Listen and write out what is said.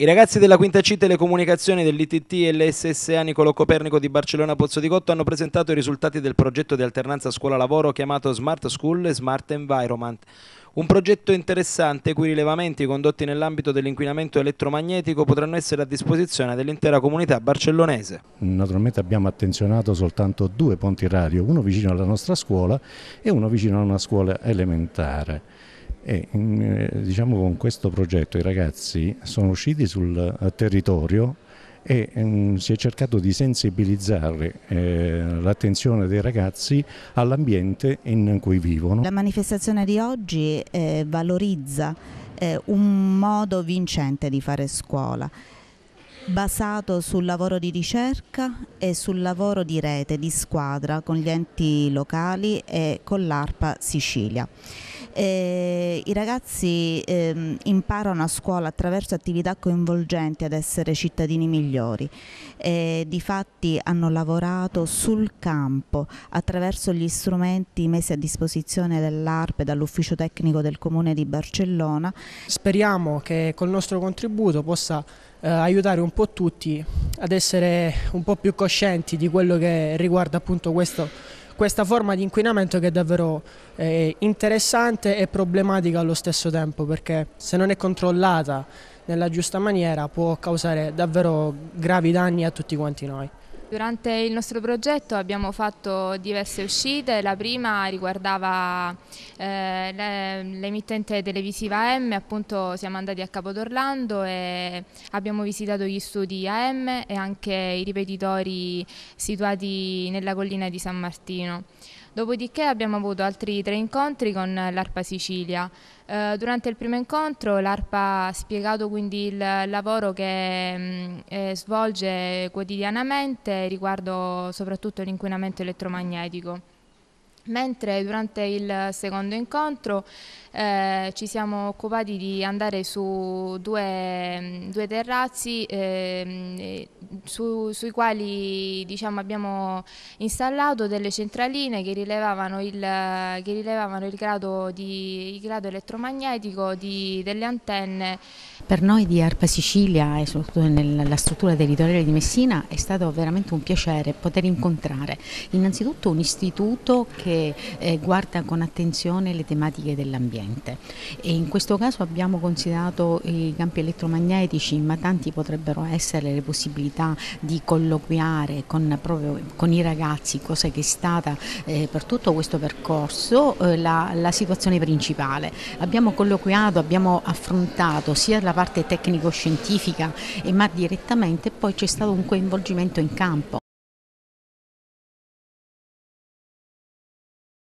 I ragazzi della quinta C Telecomunicazioni dell'ITT e l'SSA Nicolo Copernico di Barcellona Pozzo di Cotto hanno presentato i risultati del progetto di alternanza scuola-lavoro chiamato Smart School e Smart Environment. Un progetto interessante i cui rilevamenti condotti nell'ambito dell'inquinamento elettromagnetico potranno essere a disposizione dell'intera comunità barcellonese. Naturalmente abbiamo attenzionato soltanto due ponti radio, uno vicino alla nostra scuola e uno vicino a una scuola elementare. E eh, diciamo con questo progetto i ragazzi sono usciti sul eh, territorio e mm, si è cercato di sensibilizzare eh, l'attenzione dei ragazzi all'ambiente in cui vivono. La manifestazione di oggi valorizza un modo vincente di fare scuola basato sul lavoro di ricerca e sul lavoro di rete, di squadra con gli enti locali e con l'ARPA Sicilia eh, i ragazzi eh, imparano a scuola attraverso attività coinvolgenti ad essere cittadini migliori. Eh, difatti hanno lavorato sul campo attraverso gli strumenti messi a disposizione dell'ARP e dall'ufficio tecnico del Comune di Barcellona. Speriamo che col nostro contributo possa eh, aiutare un po' tutti ad essere un po' più coscienti di quello che riguarda appunto questo questa forma di inquinamento che è davvero eh, interessante e problematica allo stesso tempo perché se non è controllata nella giusta maniera può causare davvero gravi danni a tutti quanti noi. Durante il nostro progetto abbiamo fatto diverse uscite, la prima riguardava eh, l'emittente televisiva AM, appunto siamo andati a Capodorlando e abbiamo visitato gli studi AM e anche i ripetitori situati nella collina di San Martino. Dopodiché abbiamo avuto altri tre incontri con l'ARPA Sicilia. Eh, durante il primo incontro l'ARPA ha spiegato quindi il lavoro che mh, mm, eh, svolge quotidianamente riguardo soprattutto l'inquinamento elettromagnetico. Mentre durante il secondo incontro eh, ci siamo occupati di andare su due, mm, due terrazzi eh, su, sui quali diciamo, abbiamo installato delle centraline che rilevavano il, che rilevavano il, grado, di, il grado, elettromagnetico di, delle antenne per noi di Arpa Sicilia e soprattutto nella struttura territoriale di Messina è stato veramente un piacere poter incontrare innanzitutto un istituto che eh, guarda con attenzione le tematiche dell'ambiente e in questo caso abbiamo considerato i campi elettromagnetici ma tanti potrebbero essere le possibilità di colloquiare con, proprio, con i ragazzi, cosa che è stata eh, per tutto questo percorso eh, la, la situazione principale. Abbiamo colloquiato, abbiamo affrontato sia la parte tecnico-scientifica, ma direttamente poi c'è stato un coinvolgimento in campo.